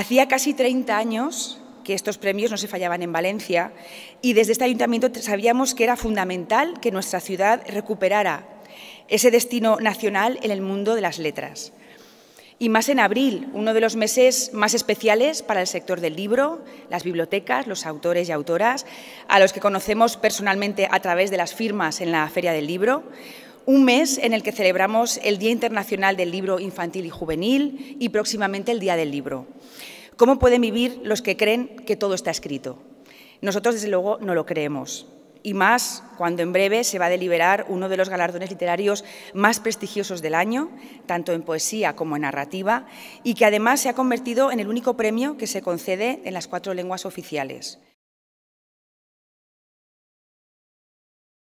Hacía casi 30 años que estos premios no se fallaban en Valencia y desde este ayuntamiento sabíamos que era fundamental que nuestra ciudad recuperara ese destino nacional en el mundo de las letras. Y más en abril, uno de los meses más especiales para el sector del libro, las bibliotecas, los autores y autoras, a los que conocemos personalmente a través de las firmas en la Feria del Libro, un mes en el que celebramos el Día Internacional del Libro Infantil y Juvenil y próximamente el Día del Libro. ¿Cómo pueden vivir los que creen que todo está escrito? Nosotros, desde luego, no lo creemos. Y más cuando en breve se va a deliberar uno de los galardones literarios más prestigiosos del año, tanto en poesía como en narrativa, y que además se ha convertido en el único premio que se concede en las cuatro lenguas oficiales.